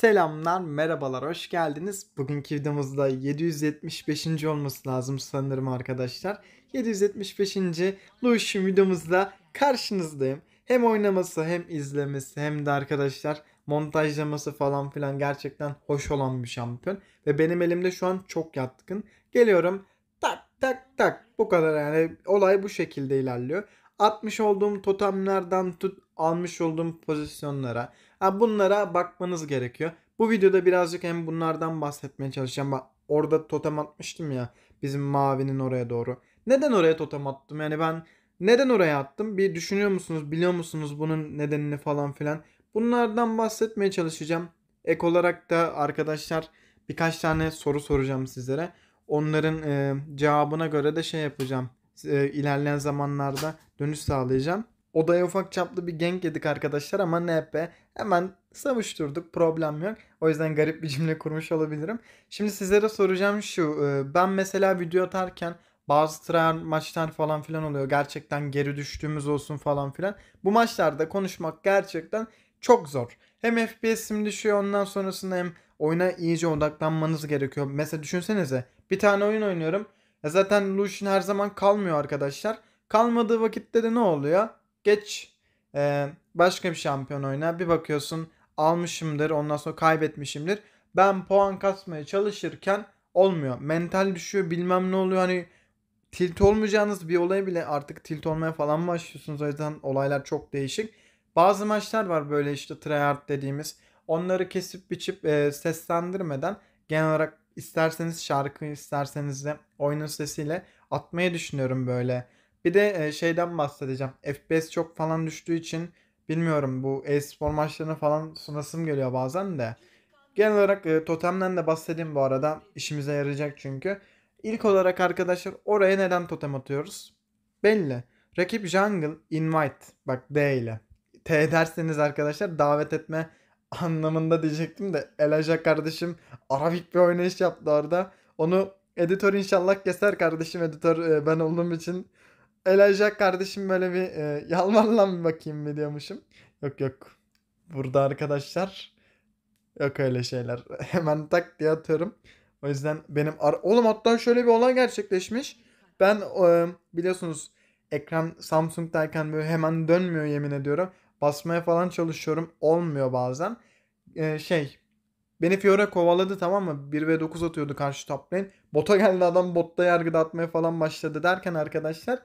Selamlar, merhabalar, hoş geldiniz. Bugünkü videomuzda 775. olması lazım sanırım arkadaşlar. 775. Lucian videomuzda karşınızdayım. Hem oynaması hem izlemesi hem de arkadaşlar montajlaması falan filan gerçekten hoş olan bir şampiyon. Ve benim elimde şu an çok yatkın. Geliyorum tak tak tak bu kadar yani olay bu şekilde ilerliyor atmış olduğum totemlerden tut almış olduğum pozisyonlara yani bunlara bakmanız gerekiyor. Bu videoda birazcık hem bunlardan bahsetmeye çalışacağım. Bak orada totem atmıştım ya bizim mavinin oraya doğru. Neden oraya totem attım? Yani ben neden oraya attım? Bir düşünüyor musunuz? Biliyor musunuz bunun nedenini falan filan? Bunlardan bahsetmeye çalışacağım. Ek olarak da arkadaşlar birkaç tane soru soracağım sizlere. Onların e, cevabına göre de şey yapacağım e, ilerleyen zamanlarda dönüş sağlayacağım. Odaya ufak çaplı bir gank yedik arkadaşlar ama ne be hemen savuşturduk problem yok. O yüzden garip bir cümle kurmuş olabilirim. Şimdi sizlere soracağım şu e, ben mesela video atarken bazı tryhard maçlar falan filan oluyor. Gerçekten geri düştüğümüz olsun falan filan. Bu maçlarda konuşmak gerçekten çok zor. Hem FPS'im düşüyor ondan sonrasında hem oyuna iyice odaklanmanız gerekiyor. Mesela düşünsenize bir tane oyun oynuyorum. E zaten Lucian her zaman kalmıyor arkadaşlar. Kalmadığı vakitte de ne oluyor? Geç e, başka bir şampiyon oyna. Bir bakıyorsun almışımdır ondan sonra kaybetmişimdir. Ben puan kasmaya çalışırken olmuyor. Mental düşüyor bilmem ne oluyor hani tilt olmayacağınız bir olay bile artık tilt olmaya falan başlıyorsunuz. O yüzden olaylar çok değişik. Bazı maçlar var böyle işte tryhard dediğimiz. Onları kesip biçip e, seslendirmeden genel olarak İsterseniz şarkı, isterseniz de oyunun sesiyle atmayı düşünüyorum böyle. Bir de e, şeyden bahsedeceğim. FPS çok falan düştüğü için bilmiyorum bu e-spor maçlarını falan sunasım geliyor bazen de. Genel olarak e, totemden de bahsedeyim bu arada. İşimize yarayacak çünkü. İlk olarak arkadaşlar oraya neden totem atıyoruz? Belli. Rakip jungle invite. Bak D ile. T derseniz arkadaşlar davet etme anlamında diyecektim de Elaja kardeşim Arabik bir oynayış yaptı orada. Onu editör inşallah keser kardeşim editör e, ben olduğum için. Elaja kardeşim böyle bir e, yalvarlan bir bakayım mı diyormuşum. Yok yok. Burada arkadaşlar yok öyle şeyler. Hemen tak diye atıyorum. O yüzden benim ar- oğlum hatta şöyle bir olay gerçekleşmiş. Ben e, biliyorsunuz ekran Samsung'dayken böyle hemen dönmüyor yemin ediyorum basmaya falan çalışıyorum. Olmuyor bazen. Ee, şey Beni Fiora kovaladı tamam mı? 1 ve 9 atıyordu karşı top lane. Bota geldi adam botta yargıda atmaya falan başladı derken arkadaşlar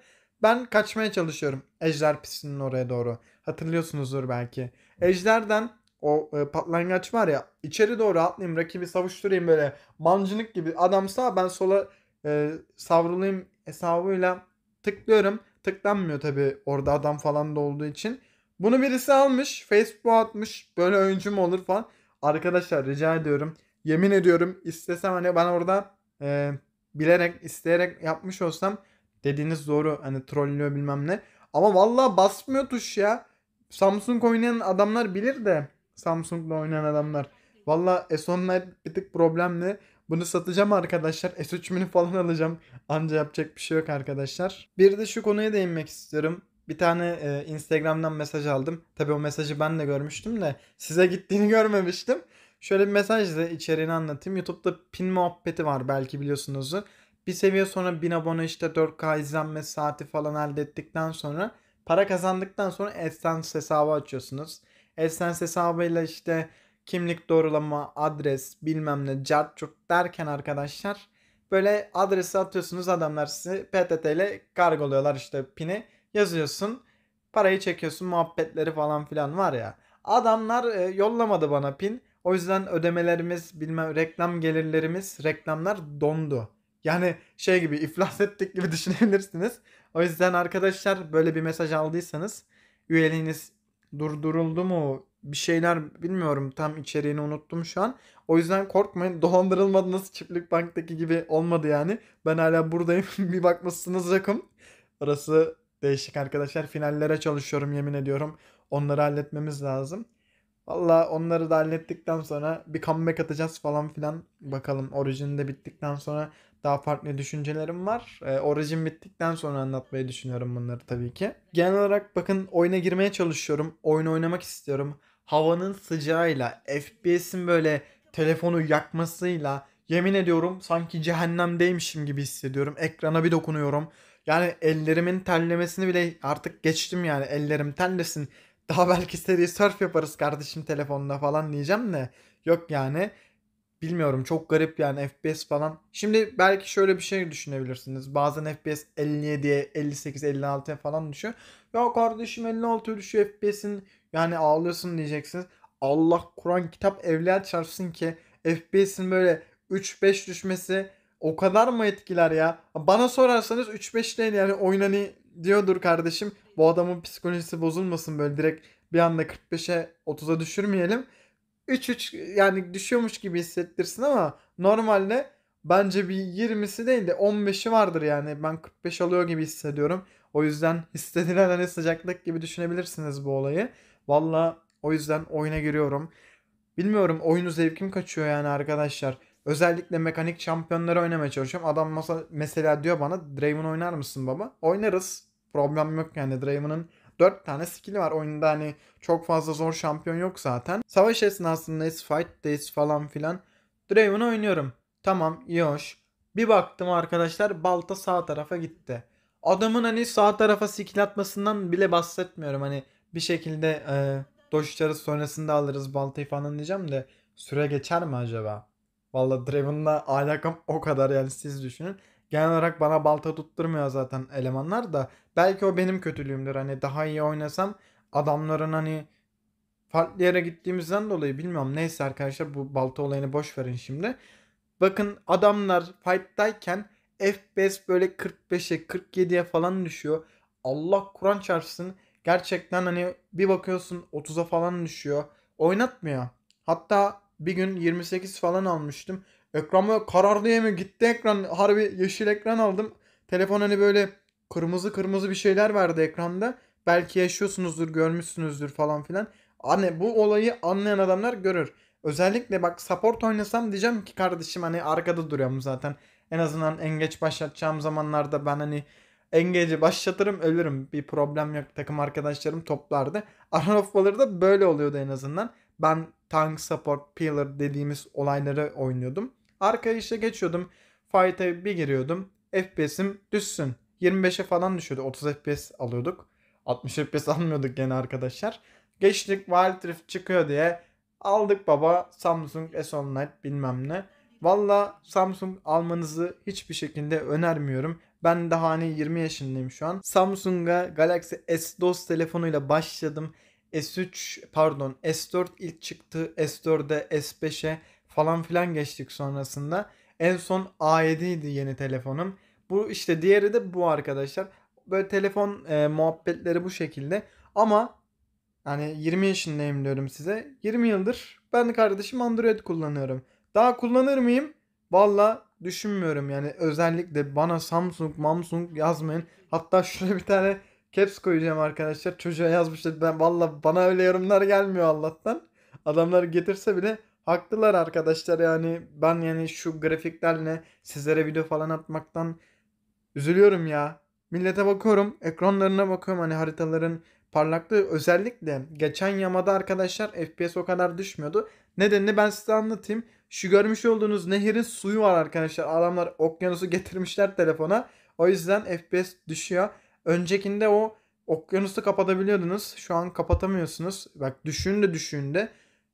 ben kaçmaya çalışıyorum. Ejder pisinin oraya doğru. Hatırlıyorsunuzdur belki. Ejder'den o e, patlangaç var ya içeri doğru atlayayım rakibi savuşturayım böyle mancınık gibi adam sağ ben sola e, savrulayım hesabıyla tıklıyorum. Tıklanmıyor tabi orada adam falan da olduğu için. Bunu birisi almış. Facebook atmış. Böyle oyuncu mu olur falan. Arkadaşlar rica ediyorum. Yemin ediyorum istesem hani ben orada e, bilerek isteyerek yapmış olsam dediğiniz doğru. Hani trollüyor bilmem ne. Ama valla basmıyor tuş ya. Samsung oynayan adamlar bilir de. Samsung'la oynayan adamlar. Valla S10'lar bir tık problemli. Bunu satacağım arkadaşlar. S3 mini falan alacağım. Anca yapacak bir şey yok arkadaşlar. Bir de şu konuya değinmek istiyorum bir tane e, Instagram'dan mesaj aldım. Tabii o mesajı ben de görmüştüm de size gittiğini görmemiştim. Şöyle bir mesajla içeriğini anlatayım. YouTube'da pin muhabbeti var belki biliyorsunuzdur. Bir seviye sonra 1000 abone işte 4K izlenme saati falan elde ettikten sonra para kazandıktan sonra AdSense hesabı açıyorsunuz. AdSense hesabıyla işte kimlik doğrulama, adres, bilmem ne, cartçuk derken arkadaşlar böyle adresi atıyorsunuz adamlar sizi PTT ile kargoluyorlar işte pini yazıyorsun. Parayı çekiyorsun muhabbetleri falan filan var ya. Adamlar e, yollamadı bana pin. O yüzden ödemelerimiz bilmem reklam gelirlerimiz reklamlar dondu. Yani şey gibi iflas ettik gibi düşünebilirsiniz. O yüzden arkadaşlar böyle bir mesaj aldıysanız üyeliğiniz durduruldu mu bir şeyler bilmiyorum tam içeriğini unuttum şu an. O yüzden korkmayın dolandırılmadınız çiftlik banktaki gibi olmadı yani. Ben hala buradayım bir bakmışsınız rakım. Orası Değişik arkadaşlar. Finallere çalışıyorum yemin ediyorum. Onları halletmemiz lazım. Valla onları da hallettikten sonra bir comeback atacağız falan filan. Bakalım orijinde bittikten sonra daha farklı düşüncelerim var. E, orijin bittikten sonra anlatmayı düşünüyorum bunları tabii ki. Genel olarak bakın oyuna girmeye çalışıyorum. Oyun oynamak istiyorum. Havanın sıcağıyla, FPS'in böyle telefonu yakmasıyla yemin ediyorum sanki cehennemdeymişim gibi hissediyorum. Ekrana bir dokunuyorum. Yani ellerimin terlemesini bile artık geçtim yani ellerim terlesin. Daha belki seri surf yaparız kardeşim telefonla falan diyeceğim de. Yok yani bilmiyorum çok garip yani FPS falan. Şimdi belki şöyle bir şey düşünebilirsiniz. Bazen FPS 57'ye 58 56'ya falan düşüyor. Ya kardeşim 56 düşüyor FPS'in yani ağlıyorsun diyeceksiniz. Allah Kur'an kitap evliya çarpsın ki FPS'in böyle 3-5 düşmesi o kadar mı etkiler ya? Bana sorarsanız 3-5 değil yani oyun hani diyordur kardeşim. Bu adamın psikolojisi bozulmasın böyle direkt bir anda 45'e 30'a düşürmeyelim. 3-3 yani düşüyormuş gibi hissettirsin ama normalde bence bir 20'si değil de 15'i vardır yani. Ben 45 alıyor gibi hissediyorum. O yüzden hissedilen hani sıcaklık gibi düşünebilirsiniz bu olayı. Valla o yüzden oyuna giriyorum. Bilmiyorum oyunu zevkim kaçıyor yani arkadaşlar. Özellikle mekanik şampiyonları oynamaya çalışıyorum. Adam masa, mesela diyor bana Draven oynar mısın baba? Oynarız. Problem yok yani Draven'ın 4 tane skill'i var oyunda hani çok fazla zor şampiyon yok zaten. Savaş esnasındayız, days falan filan. Draven oynuyorum. Tamam iyi hoş. Bir baktım arkadaşlar balta sağ tarafa gitti. Adamın hani sağ tarafa skill atmasından bile bahsetmiyorum. Hani bir şekilde e, doşacağız sonrasında alırız baltayı falan diyeceğim de süre geçer mi acaba? Valla Draven'la alakam o kadar yani siz düşünün. Genel olarak bana balta tutturmuyor zaten elemanlar da. Belki o benim kötülüğümdür. Hani daha iyi oynasam adamların hani farklı yere gittiğimizden dolayı bilmiyorum. Neyse arkadaşlar bu balta olayını boş verin şimdi. Bakın adamlar fight'tayken FPS böyle 45'e 47'ye falan düşüyor. Allah Kur'an çarpsın. Gerçekten hani bir bakıyorsun 30'a falan düşüyor. Oynatmıyor. Hatta bir gün 28 falan almıştım. Ekranı karardı mı gitti ekran. Harbi yeşil ekran aldım. Telefon hani böyle kırmızı kırmızı bir şeyler vardı ekranda. Belki yaşıyorsunuzdur görmüşsünüzdür falan filan. Anne bu olayı anlayan adamlar görür. Özellikle bak support oynasam diyeceğim ki kardeşim hani arkada duruyorum zaten. En azından en geç başlatacağım zamanlarda ben hani en gece başlatırım ölürüm. Bir problem yok takım arkadaşlarım toplardı. Aranof da böyle oluyordu en azından. Ben tank support pillar dediğimiz olayları oynuyordum. Arkaya işe geçiyordum. Fight'e bir giriyordum. FPS'im düşsün. 25'e falan düşüyordu. 30 FPS alıyorduk. 60 FPS almıyorduk gene arkadaşlar. Geçtik Wild Rift çıkıyor diye aldık baba Samsung S19 bilmem ne. Valla Samsung almanızı hiçbir şekilde önermiyorum. Ben daha hani 20 yaşındayım şu an. Samsung'a Galaxy S-DOS telefonuyla başladım. S3 pardon S4 ilk çıktı. S4'e S5'e falan filan geçtik sonrasında. En son A7 idi yeni telefonum. Bu işte diğeri de bu arkadaşlar. Böyle telefon e, muhabbetleri bu şekilde. Ama yani 20 yaşındayım diyorum size. 20 yıldır ben kardeşim Android kullanıyorum. Daha kullanır mıyım? Valla düşünmüyorum yani özellikle bana Samsung, Samsung yazmayın. Hatta şuraya bir tane Caps koyacağım arkadaşlar. Çocuğa yazmış ben valla bana öyle yorumlar gelmiyor Allah'tan. Adamlar getirse bile haklılar arkadaşlar yani ben yani şu grafiklerle sizlere video falan atmaktan üzülüyorum ya. Millete bakıyorum ekranlarına bakıyorum hani haritaların parlaklığı özellikle geçen yamada arkadaşlar FPS o kadar düşmüyordu. Nedenini ben size anlatayım. Şu görmüş olduğunuz nehirin suyu var arkadaşlar. Adamlar okyanusu getirmişler telefona. O yüzden FPS düşüyor öncekinde o okyanusu kapatabiliyordunuz. Şu an kapatamıyorsunuz. Bak düşünün de düşünün de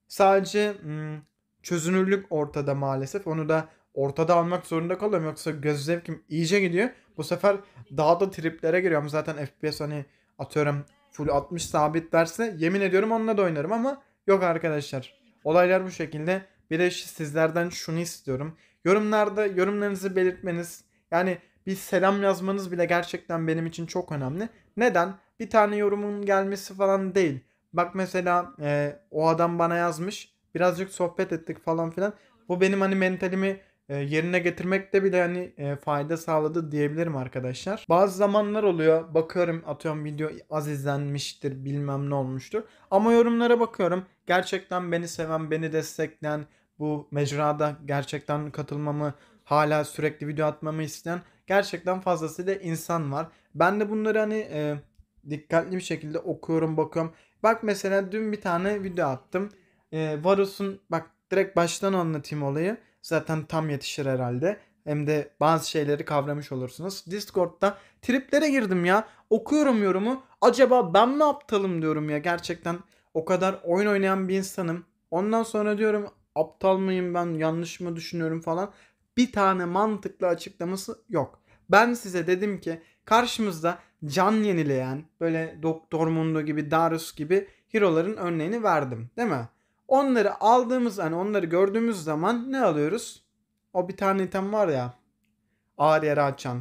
sadece hmm, çözünürlük ortada maalesef. Onu da ortada almak zorunda kalıyorum. Yoksa göz zevkim iyice gidiyor. Bu sefer daha da triplere giriyorum. Zaten FPS hani atıyorum full 60 sabit derse yemin ediyorum onunla da oynarım ama yok arkadaşlar. Olaylar bu şekilde. Bir de sizlerden şunu istiyorum. Yorumlarda yorumlarınızı belirtmeniz. Yani bir selam yazmanız bile gerçekten benim için çok önemli. Neden? Bir tane yorumun gelmesi falan değil. Bak mesela e, o adam bana yazmış. Birazcık sohbet ettik falan filan. Bu benim hani mentalimi e, yerine getirmekte bile hani e, fayda sağladı diyebilirim arkadaşlar. Bazı zamanlar oluyor bakıyorum atıyorum video az izlenmiştir bilmem ne olmuştur. Ama yorumlara bakıyorum gerçekten beni seven beni destekleyen bu mecrada gerçekten katılmamı hala sürekli video atmamı isteyen gerçekten fazlasıyla insan var. Ben de bunları hani e, dikkatli bir şekilde okuyorum bakıyorum. Bak mesela dün bir tane video attım. E, Varus'un bak direkt baştan anlatayım olayı. Zaten tam yetişir herhalde. Hem de bazı şeyleri kavramış olursunuz. Discord'da triplere girdim ya. Okuyorum yorumu. Acaba ben mi aptalım diyorum ya. Gerçekten o kadar oyun oynayan bir insanım. Ondan sonra diyorum aptal mıyım ben yanlış mı düşünüyorum falan bir tane mantıklı açıklaması yok. Ben size dedim ki karşımızda can yenileyen böyle Doktor Mundo gibi Darus gibi hero'ların örneğini verdim değil mi? Onları aldığımız hani onları gördüğümüz zaman ne alıyoruz? O bir tane item var ya ağır yara açan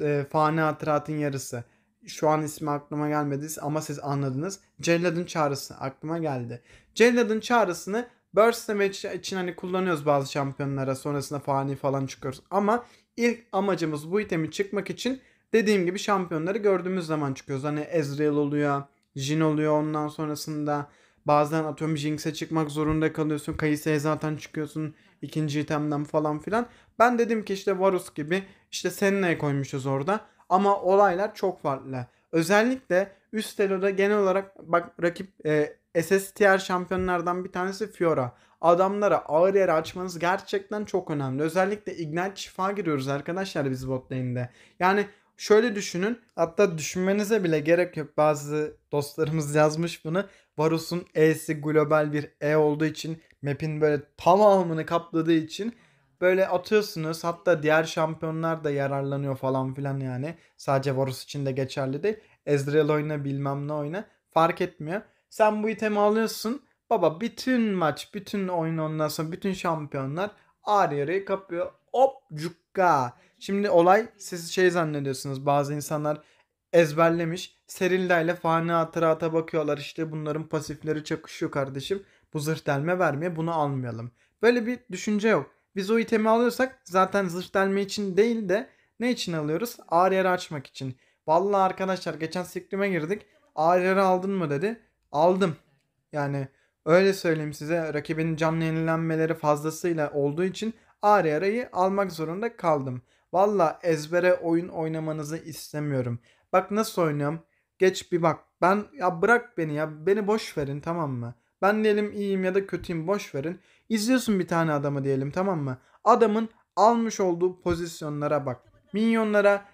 e, fani hatıratın yarısı. Şu an ismi aklıma gelmedi ama siz anladınız. Cellad'ın çağrısı aklıma geldi. Cellad'ın çağrısını Burst Damage için hani kullanıyoruz bazı şampiyonlara sonrasında fani falan çıkıyoruz. Ama ilk amacımız bu itemi çıkmak için dediğim gibi şampiyonları gördüğümüz zaman çıkıyoruz. Hani Ezreal oluyor, Jin oluyor ondan sonrasında bazen atıyorum Jinx'e çıkmak zorunda kalıyorsun. Kayıse'ye zaten çıkıyorsun ikinci itemden falan filan. Ben dedim ki işte Varus gibi işte Senna'ya koymuşuz orada. Ama olaylar çok farklı. Özellikle üst eloda genel olarak bak rakip e, SSTR şampiyonlardan bir tanesi Fiora. Adamlara ağır yer açmanız gerçekten çok önemli. Özellikle Ignite şifa giriyoruz arkadaşlar biz bot lane'de. Yani şöyle düşünün. Hatta düşünmenize bile gerek yok. Bazı dostlarımız yazmış bunu. Varus'un E'si global bir E olduğu için map'in böyle tamamını kapladığı için böyle atıyorsunuz. Hatta diğer şampiyonlar da yararlanıyor falan filan yani. Sadece Varus için de geçerli değil. Ezreal oyna bilmem ne oyna fark etmiyor. Sen bu itemi alıyorsun. Baba bütün maç, bütün oyun ondan sonra bütün şampiyonlar ağır yarayı kapıyor. Hop cukka. Şimdi olay siz şey zannediyorsunuz bazı insanlar ezberlemiş. Serilda ile fani hatırata bakıyorlar işte bunların pasifleri çakışıyor kardeşim. Bu zırh delme vermeye bunu almayalım. Böyle bir düşünce yok. Biz o itemi alıyorsak zaten zırh delme için değil de ne için alıyoruz? Ağır yara açmak için. Vallahi arkadaşlar geçen siklime girdik. Ağır yara aldın mı dedi aldım. Yani öyle söyleyeyim size rakibin canlı yenilenmeleri fazlasıyla olduğu için Ari Ara'yı almak zorunda kaldım. Valla ezbere oyun oynamanızı istemiyorum. Bak nasıl oynuyorum. Geç bir bak. Ben ya bırak beni ya. Beni boş verin tamam mı? Ben diyelim iyiyim ya da kötüyüm boş verin. İzliyorsun bir tane adamı diyelim tamam mı? Adamın almış olduğu pozisyonlara bak. Minyonlara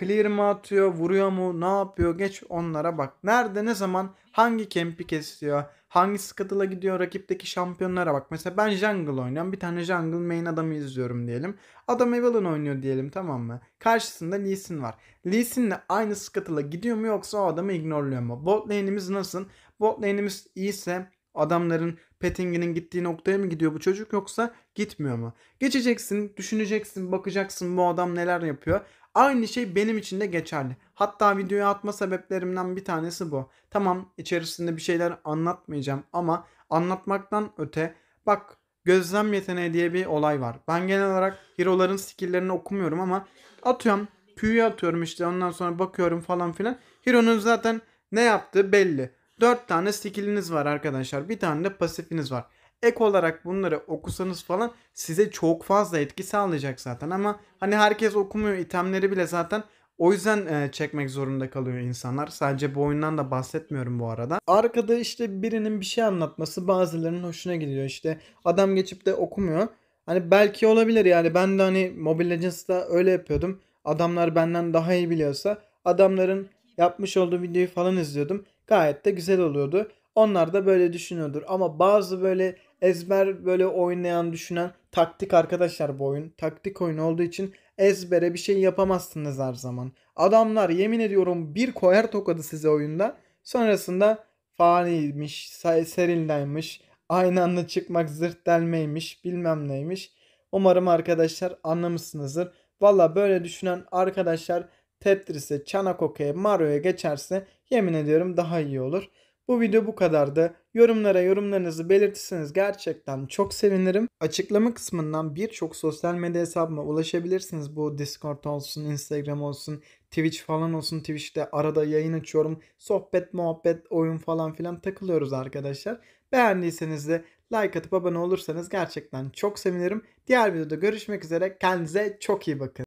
Clear mı atıyor, vuruyor mu, ne yapıyor geç onlara bak. Nerede ne zaman hangi kempi kesiyor, hangi skatıla gidiyor rakipteki şampiyonlara bak. Mesela ben jungle oynuyorum, bir tane jungle main adamı izliyorum diyelim. Adam Evelyn oynuyor diyelim tamam mı? Karşısında Lee Sin var. Lee Sin'le aynı skatıla gidiyor mu yoksa o adamı ignorluyor mu? Bot lane'imiz nasıl? Bot lane'imiz iyiyse adamların petinginin gittiği noktaya mı gidiyor bu çocuk yoksa gitmiyor mu? Geçeceksin, düşüneceksin, bakacaksın bu adam neler yapıyor. Aynı şey benim için de geçerli. Hatta videoya atma sebeplerimden bir tanesi bu. Tamam içerisinde bir şeyler anlatmayacağım ama anlatmaktan öte bak gözlem yeteneği diye bir olay var. Ben genel olarak hero'ların skill'lerini okumuyorum ama atıyorum püyü atıyorum işte ondan sonra bakıyorum falan filan. Hero'nun zaten ne yaptığı belli. 4 tane skill'iniz var arkadaşlar. Bir tane de pasifiniz var ek olarak bunları okusanız falan size çok fazla etki sağlayacak zaten ama hani herkes okumuyor itemleri bile zaten o yüzden e, çekmek zorunda kalıyor insanlar. Sadece bu oyundan da bahsetmiyorum bu arada. Arkada işte birinin bir şey anlatması bazılarının hoşuna gidiyor. İşte adam geçip de okumuyor. Hani belki olabilir yani ben de hani Mobile Legends'da öyle yapıyordum. Adamlar benden daha iyi biliyorsa adamların yapmış olduğu videoyu falan izliyordum. Gayet de güzel oluyordu. Onlar da böyle düşünüyordur ama bazı böyle ezber böyle oynayan, düşünen taktik arkadaşlar bu oyun. Taktik oyun olduğu için ezbere bir şey yapamazsınız her zaman. Adamlar yemin ediyorum bir koyar tokadı size oyunda. Sonrasında faniymiş, serildenmiş aynı anda çıkmak zırt delmeymiş, bilmem neymiş. Umarım arkadaşlar anlamışsınızdır. Valla böyle düşünen arkadaşlar Tetris'e, Çanakoke'ye, Mario'ya geçerse yemin ediyorum daha iyi olur. Bu video bu kadardı. Yorumlara yorumlarınızı belirtirseniz gerçekten çok sevinirim. Açıklama kısmından birçok sosyal medya hesabıma ulaşabilirsiniz. Bu Discord olsun, Instagram olsun, Twitch falan olsun. Twitch'te arada yayın açıyorum. Sohbet, muhabbet, oyun falan filan takılıyoruz arkadaşlar. Beğendiyseniz de like atıp abone olursanız gerçekten çok sevinirim. Diğer videoda görüşmek üzere. Kendinize çok iyi bakın.